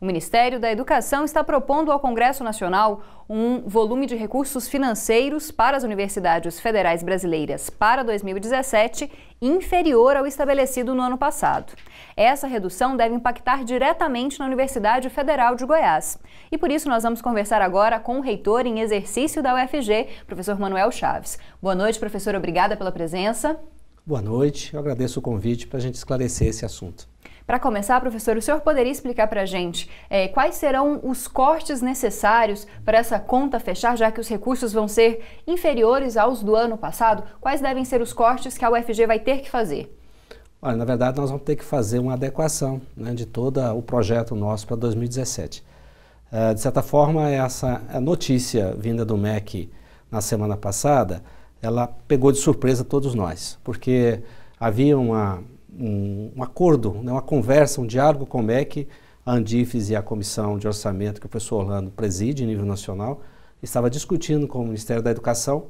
O Ministério da Educação está propondo ao Congresso Nacional um volume de recursos financeiros para as universidades federais brasileiras para 2017 inferior ao estabelecido no ano passado. Essa redução deve impactar diretamente na Universidade Federal de Goiás. E por isso nós vamos conversar agora com o reitor em exercício da UFG, professor Manuel Chaves. Boa noite, professor. Obrigada pela presença. Boa noite. Eu agradeço o convite para a gente esclarecer esse assunto. Para começar, professor, o senhor poderia explicar para a gente é, quais serão os cortes necessários para essa conta fechar, já que os recursos vão ser inferiores aos do ano passado? Quais devem ser os cortes que a UFG vai ter que fazer? Olha, na verdade, nós vamos ter que fazer uma adequação né, de todo o projeto nosso para 2017. Uh, de certa forma, essa notícia vinda do MEC na semana passada, ela pegou de surpresa todos nós, porque havia uma um, um acordo, né, uma conversa, um diálogo com o MEC, a Andifes e a Comissão de Orçamento que o professor Orlando preside em nível nacional, estava discutindo com o Ministério da Educação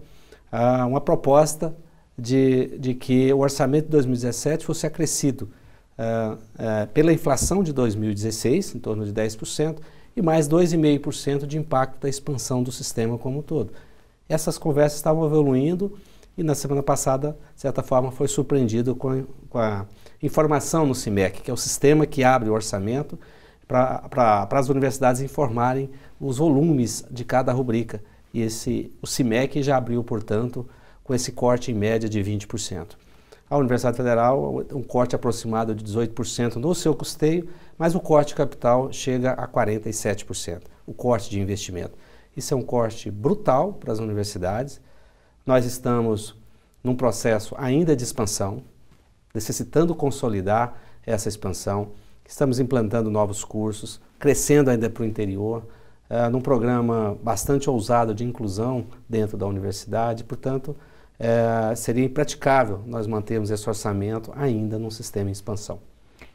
ah, uma proposta de, de que o orçamento de 2017 fosse acrescido ah, eh, pela inflação de 2016, em torno de 10%, e mais 2,5% de impacto da expansão do sistema como um todo. Essas conversas estavam evoluindo e na semana passada, de certa forma, foi surpreendido com a, com a informação no CIMEC, que é o sistema que abre o orçamento para as universidades informarem os volumes de cada rubrica. E esse, o CIMEC já abriu, portanto, com esse corte em média de 20%. A Universidade Federal, um corte aproximado de 18% no seu custeio, mas o corte capital chega a 47%, o corte de investimento. Isso é um corte brutal para as universidades, nós estamos num processo ainda de expansão, necessitando consolidar essa expansão. Estamos implantando novos cursos, crescendo ainda para o interior, uh, num programa bastante ousado de inclusão dentro da universidade. Portanto, uh, seria impraticável nós mantermos esse orçamento ainda num sistema em expansão.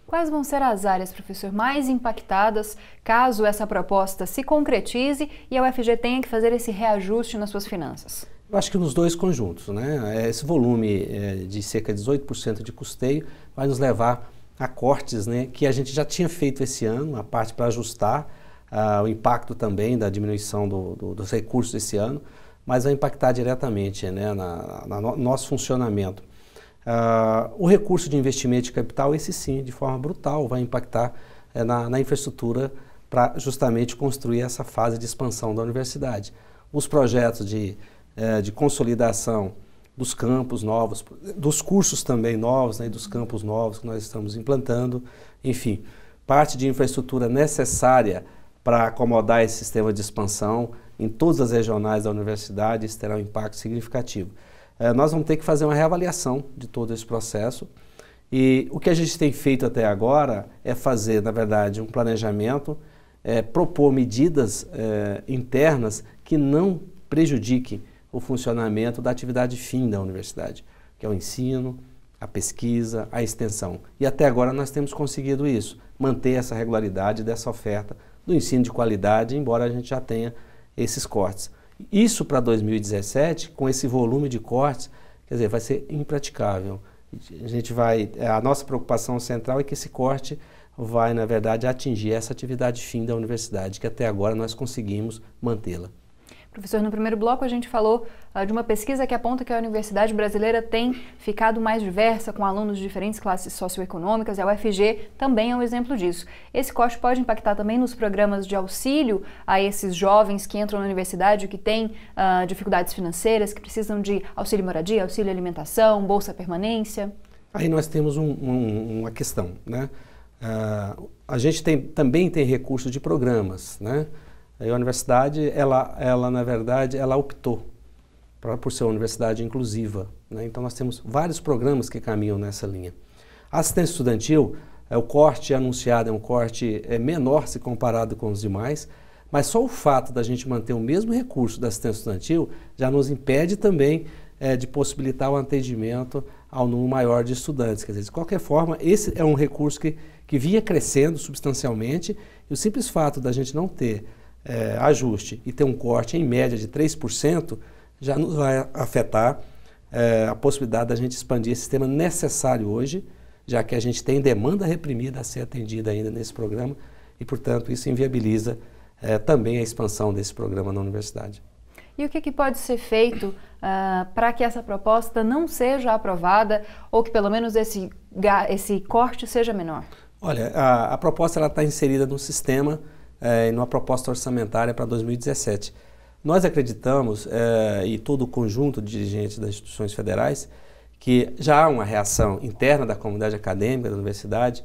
Quais vão ser as áreas, professor, mais impactadas caso essa proposta se concretize e a UFG tenha que fazer esse reajuste nas suas finanças? Eu acho que nos dois conjuntos, né? Esse volume é, de cerca de 18% de custeio vai nos levar a cortes, né? Que a gente já tinha feito esse ano, a parte para ajustar ah, o impacto também da diminuição do, do, dos recursos esse ano, mas vai impactar diretamente, né? Na, na no, nosso funcionamento. Ah, o recurso de investimento de capital, esse sim, de forma brutal, vai impactar é, na, na infraestrutura para justamente construir essa fase de expansão da universidade. Os projetos de é, de consolidação dos campos novos, dos cursos também novos, né, dos campos novos que nós estamos implantando, enfim, parte de infraestrutura necessária para acomodar esse sistema de expansão em todas as regionais da universidade, isso terá um impacto significativo. É, nós vamos ter que fazer uma reavaliação de todo esse processo e o que a gente tem feito até agora é fazer, na verdade, um planejamento, é, propor medidas é, internas que não prejudiquem o funcionamento da atividade fim da universidade, que é o ensino, a pesquisa, a extensão. E até agora nós temos conseguido isso, manter essa regularidade dessa oferta do ensino de qualidade, embora a gente já tenha esses cortes. Isso para 2017, com esse volume de cortes, quer dizer, vai ser impraticável. A gente vai, é, a nossa preocupação central é que esse corte vai, na verdade, atingir essa atividade fim da universidade, que até agora nós conseguimos mantê-la. Professor, no primeiro bloco a gente falou uh, de uma pesquisa que aponta que a universidade brasileira tem ficado mais diversa, com alunos de diferentes classes socioeconômicas, a UFG também é um exemplo disso. Esse corte pode impactar também nos programas de auxílio a esses jovens que entram na universidade, que têm uh, dificuldades financeiras, que precisam de auxílio moradia, auxílio alimentação, bolsa permanência? Aí nós temos um, um, uma questão, né? Uh, a gente tem, também tem recursos de programas, né? E a universidade, ela, ela na verdade, ela optou pra, por ser uma universidade inclusiva. Né? Então nós temos vários programas que caminham nessa linha. A assistência estudantil, é, o corte anunciado é um corte é, menor se comparado com os demais, mas só o fato da gente manter o mesmo recurso da assistência estudantil já nos impede também é, de possibilitar o atendimento ao número maior de estudantes. Quer dizer, de qualquer forma, esse é um recurso que, que vinha crescendo substancialmente e o simples fato da gente não ter é, ajuste e ter um corte em média de 3%, já nos vai afetar é, a possibilidade da gente expandir esse sistema necessário hoje, já que a gente tem demanda reprimida a ser atendida ainda nesse programa e, portanto, isso inviabiliza é, também a expansão desse programa na universidade. E o que, que pode ser feito uh, para que essa proposta não seja aprovada ou que pelo menos esse, esse corte seja menor? Olha, a, a proposta está inserida no sistema é, numa proposta orçamentária para 2017. Nós acreditamos, é, e todo o conjunto de dirigentes das instituições federais, que já há uma reação interna da comunidade acadêmica, da universidade,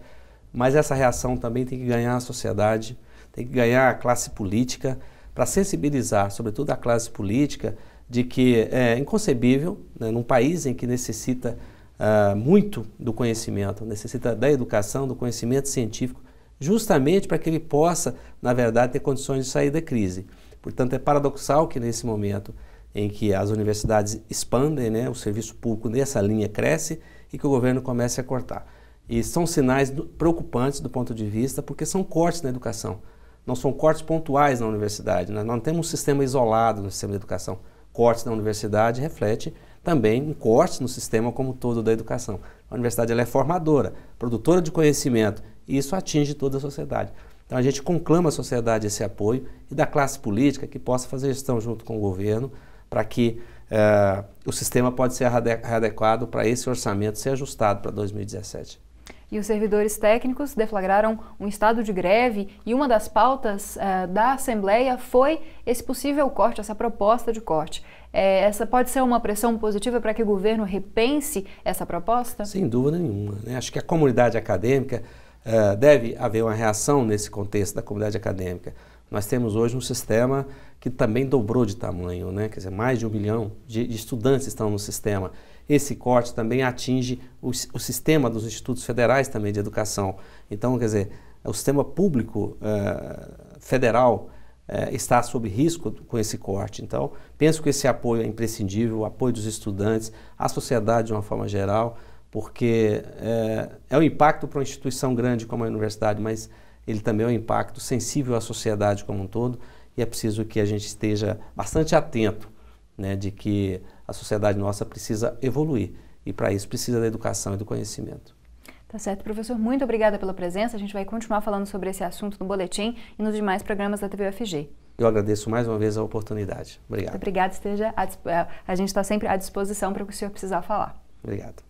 mas essa reação também tem que ganhar a sociedade, tem que ganhar a classe política, para sensibilizar, sobretudo a classe política, de que é inconcebível, né, num país em que necessita uh, muito do conhecimento, necessita da educação, do conhecimento científico, justamente para que ele possa, na verdade, ter condições de sair da crise. Portanto, é paradoxal que nesse momento em que as universidades expandem, né, o serviço público nessa linha cresce e que o governo comece a cortar. E são sinais preocupantes do ponto de vista, porque são cortes na educação. Não são cortes pontuais na universidade, né? Nós não temos um sistema isolado no sistema de educação. Cortes na universidade reflete também um corte no sistema como todo da educação. A universidade ela é formadora, produtora de conhecimento e isso atinge toda a sociedade. Então a gente conclama a sociedade esse apoio e da classe política que possa fazer gestão junto com o governo para que uh, o sistema pode ser readequado para esse orçamento ser ajustado para 2017. E os servidores técnicos deflagraram um estado de greve e uma das pautas uh, da Assembleia foi esse possível corte, essa proposta de corte. É, essa pode ser uma pressão positiva para que o governo repense essa proposta? Sem dúvida nenhuma. Né? Acho que a comunidade acadêmica eh, deve haver uma reação nesse contexto da comunidade acadêmica. Nós temos hoje um sistema que também dobrou de tamanho, né? quer dizer, mais de um milhão de, de estudantes estão no sistema. Esse corte também atinge o, o, sistema dos institutos federais também de educação. Então, quer dizer, o sistema público uh, federal uh, está sob risco com esse corte. Então, penso que esse apoio é imprescindível, o apoio dos estudantes, a sociedade de uma forma geral, porque é, é um impacto para uma instituição grande como a universidade, mas ele também é um impacto sensível à sociedade como um todo e é preciso que a gente esteja bastante atento né, de que a sociedade nossa precisa evoluir e para isso precisa da educação e do conhecimento. Tá certo, professor. Muito obrigada pela presença. A gente vai continuar falando sobre esse assunto no boletim e nos demais programas da TV UFG. Eu agradeço mais uma vez a oportunidade. Obrigado. Obrigada. obrigado. Esteja é, a gente está sempre à disposição para o que o senhor precisar falar. Obrigado.